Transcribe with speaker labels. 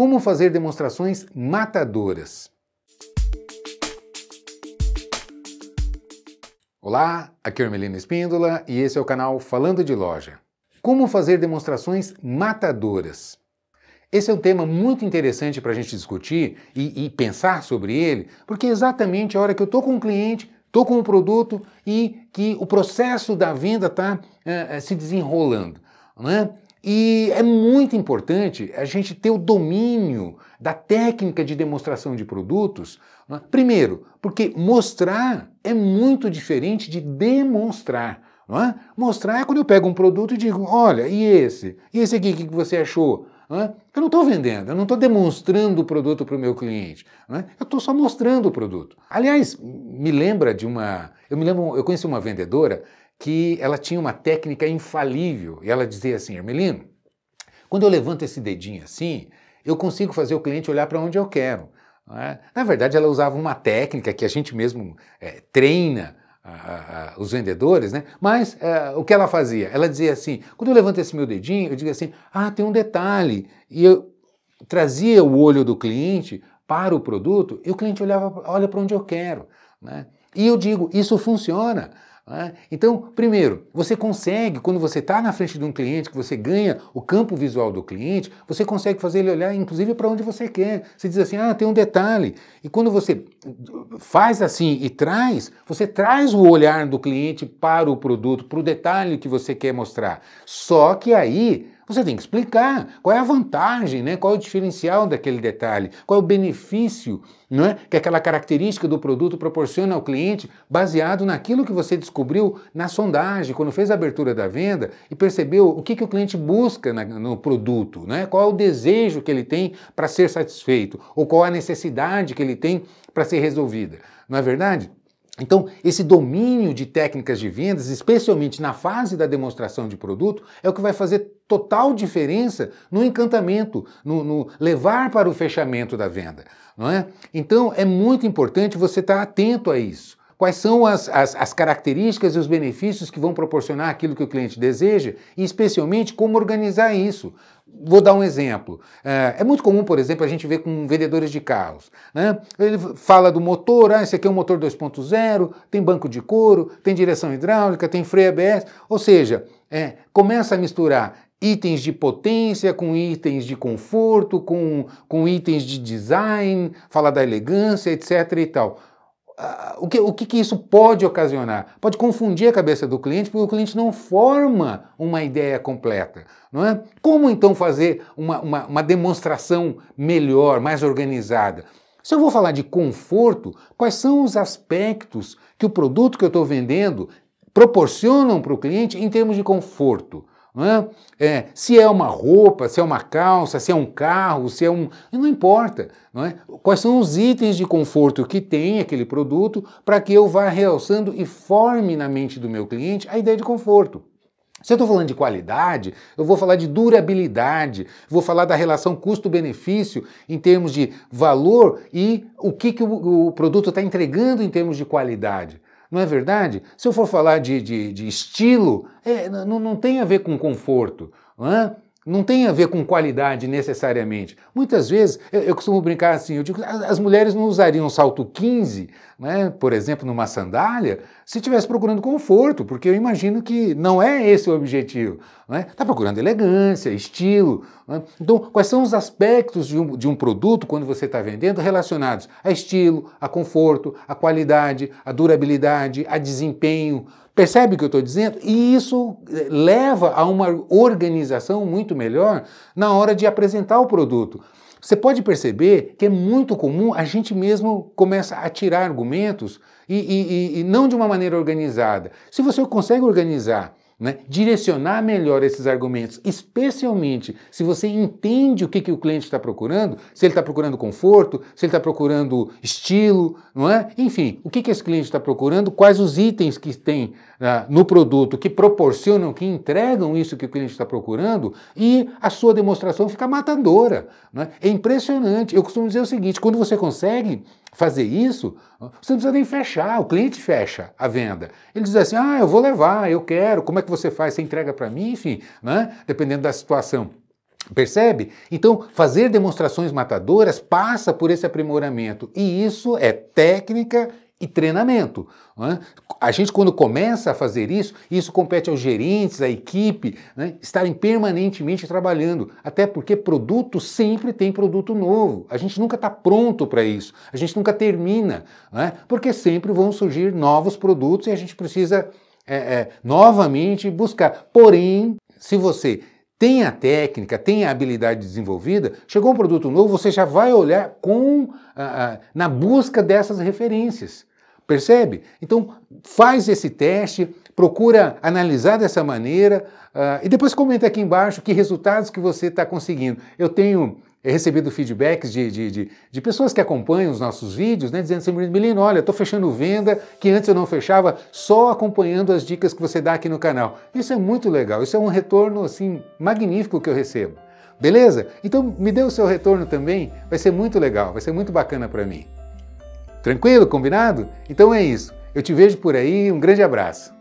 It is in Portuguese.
Speaker 1: Como fazer demonstrações matadoras? Olá, aqui é Hermelino Espíndola e esse é o canal Falando de Loja. Como fazer demonstrações matadoras? Esse é um tema muito interessante para a gente discutir e, e, pensar sobre ele, porque é exatamente a hora que eu estou com o cliente, estou com o produto e que o processo da venda está é, eh, eh, se desenrolando. Né? E é muito importante a gente ter o domínio da técnica de demonstração de produtos. Né? Primeiro, porque mostrar é muito diferente de demonstrar. É? Mostrar é quando eu pego um produto e digo: olha, e esse? E esse aqui, o que você achou? Não é? Eu não estou vendendo, eu não estou demonstrando o produto para o meu cliente. É? Eu estou só mostrando o produto. Aliás, me lembra de uma. Eu me lembro, eu conheci uma vendedora que ela tinha uma técnica infalível. E ela dizia assim: Hermelino, quando eu levanto esse dedinho assim, eu consigo fazer o cliente olhar para onde eu quero. É? Na verdade, ela usava uma técnica que a gente mesmo é, treina a, a, os vendedores, né? Mas é, o que ela fazia? Ela dizia assim: quando eu levanto esse meu dedinho, eu digo assim: ah, tem um detalhe. E eu trazia o olho do cliente para o produto e o cliente olhava, olha para onde eu quero, né? E eu digo: isso funciona. Né? Então, primeiro, você consegue, quando você está na frente de um cliente, que você ganha o campo visual do cliente, você consegue fazer ele olhar, inclusive, para onde você quer. Você diz assim, ah, tem um detalhe. E quando você faz assim e traz, você traz o olhar do cliente para o produto, para o detalhe que você quer mostrar. Só que aí você tem que explicar qual é a vantagem, né? qual é o diferencial daquele detalhe, qual é o benefício não é? que aquela característica do produto proporciona ao cliente baseado naquilo que você descobriu na sondagem, quando fez a abertura da venda e percebeu o que, que o cliente busca na, no produto, né? qual é o desejo que ele tem para ser satisfeito ou qual a necessidade que ele tem para ser resolvida. Não é verdade? Então, esse domínio de técnicas de vendas, especialmente na fase da demonstração de produto, é o que vai fazer total diferença no encantamento, no, no levar para o fechamento da venda, não é? Então, é muito importante você estar atento a isso quais são as, as, as, características e os benefícios que vão proporcionar aquilo que o cliente deseja e, especialmente, como organizar isso. Vou dar um exemplo. É, é muito comum, por exemplo, a gente ver com vendedores de carros. Né? Ele fala do motor, ah, esse aqui é um motor 2.0, tem banco de couro, tem direção hidráulica, tem freio ABS, ou seja, é, começa a misturar itens de potência, com itens de conforto, com, com itens de design, fala da elegância, etc. e tal o que, o que, que, isso pode ocasionar? Pode confundir a cabeça do cliente, porque o cliente não forma uma ideia completa. Não é? Como então fazer uma, uma, uma demonstração melhor, mais organizada? Se eu vou falar de conforto, quais são os aspectos que o produto que eu estou vendendo proporcionam para o cliente em termos de conforto? É? É, se é uma roupa, se é uma calça, se é um carro, se é um. Não importa. Não é? Quais são os itens de conforto que tem aquele produto para que eu vá realçando e forme na mente do meu cliente a ideia de conforto. Se eu estou falando de qualidade, eu vou falar de durabilidade, vou falar da relação custo-benefício em termos de valor e o que, que o, o produto está entregando em termos de qualidade não é verdade? Se eu for falar de, de, de estilo, é, não, não tem a ver com conforto. Não é? não tem a ver com qualidade necessariamente. Muitas vezes, eu, eu costumo brincar assim, eu digo, as, as mulheres não usariam salto 15, né, por exemplo, numa sandália, se estivesse procurando conforto, porque eu imagino que não é esse o objetivo. Está né? Tá procurando elegância, estilo. Né? Então, quais são os aspectos de um, de um produto, quando você está vendendo, relacionados a estilo, a conforto, a qualidade, a durabilidade, a desempenho? Percebe o que eu estou dizendo? E isso eh, leva a uma organização muito melhor na hora de apresentar o produto. Você pode perceber que é muito comum a gente mesmo começa a tirar argumentos e, e, e, e não de uma maneira organizada. Se você consegue organizar né? direcionar melhor esses argumentos, especialmente se você entende o que, que o cliente está procurando, se ele está procurando conforto, se ele está procurando estilo, não é? Enfim, o que, que esse cliente está procurando, quais os itens que tem ah, no produto que proporcionam, que entregam isso que o cliente está procurando, e a sua demonstração fica matadora. Não é? é impressionante. Eu costumo dizer o seguinte: quando você consegue fazer isso, você não precisa nem fechar, o cliente fecha a venda. Ele diz assim: ah, eu vou levar, eu quero, como é que você faz? Você entrega para mim, enfim, né? dependendo da situação. Percebe? Então, fazer demonstrações matadoras passa por esse aprimoramento e isso é técnica e treinamento. Né? A gente, quando começa a fazer isso, isso compete aos gerentes, à equipe, né? estarem permanentemente trabalhando. Até porque produto sempre tem produto novo. A gente nunca está pronto para isso. A gente nunca termina. Né? Porque sempre vão surgir novos produtos e a gente precisa é, é, novamente buscar. Porém, se você tem a técnica, tem a habilidade desenvolvida, chegou um produto novo, você já vai olhar com ah, ah, na busca dessas referências. Percebe? Então, faz esse teste, procura analisar dessa maneira uh, e depois comenta aqui embaixo que resultados que você está conseguindo. Eu tenho recebido feedbacks de, de, de, de, pessoas que acompanham os nossos vídeos, né, dizendo assim, Milena, olha, estou fechando venda que antes eu não fechava só acompanhando as dicas que você dá aqui no canal. Isso é muito legal, isso é um retorno assim magnífico que eu recebo. Beleza? Então me dê o seu retorno também, vai ser muito legal, vai ser muito bacana para mim. Tranquilo? Combinado? Então é isso. Eu te vejo por aí, um grande abraço.